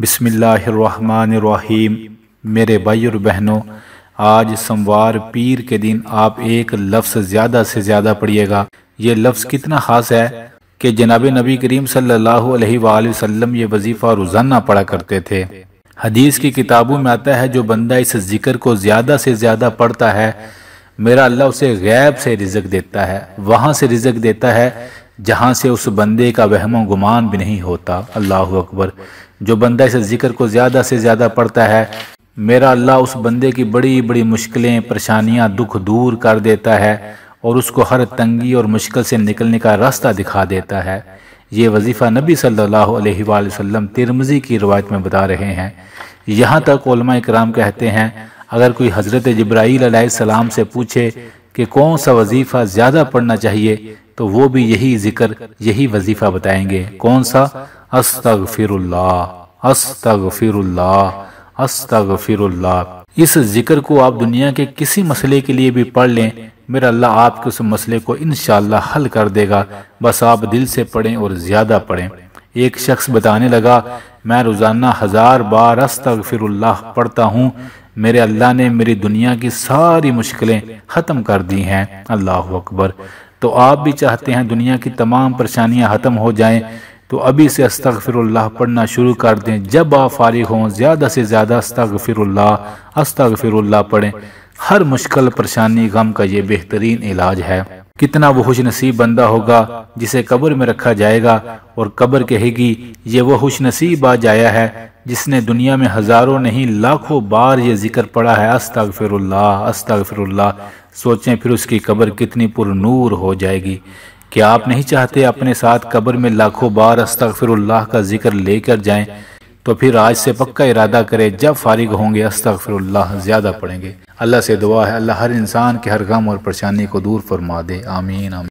बिसमीम मेरे भाई और बहनों आज सोमवार पीर के दिन आप एक लफ्ज़ ज़्यादा से ज़्यादा पढ़िएगा ये लफ्ज़ कितना ख़ास है कि जनाब नबी करीम सल्लल्लाहु अलैहि वसल्लम ये वजीफ़ा रोज़ाना पढ़ा करते थे हदीस की किताबों में आता है जो बंदा इस जिक्र को ज़्यादा से ज़्यादा पढ़ता है मेरा अल्लाह उसे गैब से रिजक देता है वहाँ से रिजक देता है जहाँ से उस बंदे का वहमो गुमान भी नहीं होता अल्लाह अकबर जो बंदा इस जिक्र को ज़्यादा से ज़्यादा पढ़ता है मेरा अल्लाह उस बंदे की बड़ी बड़ी मुश्किलें परेशानियाँ दुख दूर कर देता है और उसको हर तंगी और मुश्किल से निकलने का रास्ता दिखा देता है ये वजीफ़ा नबी सल्लल्लाहु अलैहि वसल्लम तिरमजी की रवायत में बता रहे हैं यहाँ तक कराम कहते हैं अगर कोई हज़रत जब्राईल सलाम से पूछे कि कौन सा वजीफ़ा ज़्यादा पढ़ना चाहिए तो वो भी यही जिक्र यही वजीफ़ा बताएंगे कौन सा अस्तग फिरल्ला अस्तग फिरल्ला अस्तग फिरल्ला इस जिक्र को आप दुनिया के किसी मसले के लिए भी पढ़ लें मेरा अल्लाह आपके उस मसले को इन हल कर देगा बस आप दिल से पढ़ें और ज़्यादा पढ़ें एक शख्स बताने लगा मैं रोज़ाना हज़ार बार फिर पढ़ता हूँ मेरे अल्लाह ने मेरी दुनिया की सारी मुश्किलें ख़त्म कर दी हैं अल्लाह अकबर तो आप भी चाहते हैं दुनिया की तमाम परेशानियां ख़त्म हो जाएं तो अभी से अस्तगफिरुल्लाह पढ़ना शुरू कर दें जब आप फारिग हों ज़्यादा से ज़्यादा अस्तगफिरुल्लाह अस्तगफिरुल्लाह पढ़ें हर मुश्किल परेशानी गम का ये बेहतरीन इलाज है कितना वो खुश नसीब बंदा होगा जिसे कब्र में रखा जाएगा और कब्र कहेगी ये वह खुश नसीब आ जाया है जिसने दुनिया में हज़ारों नहीं लाखों बार ये जिक्र पड़ा है अस्तग फिरल्ला अस्तग फिरल्ला सोचें फिर उसकी कब्र कितनी पुरनूर हो जाएगी क्या आप नहीं चाहते अपने साथ कब्र में लाखों बार अस्तग फिरल्ला का जिक्र लेकर जाएं तो फिर आज से पक्का इरादा करें जब फारिग होंगे अस्तफ़िरुल्लाह ज़्यादा पढ़ेंगे अल्लाह से दुआ है अल्लाह हर इंसान के हर गम और परेशानी को दूर फरमा दे आमीन आमीन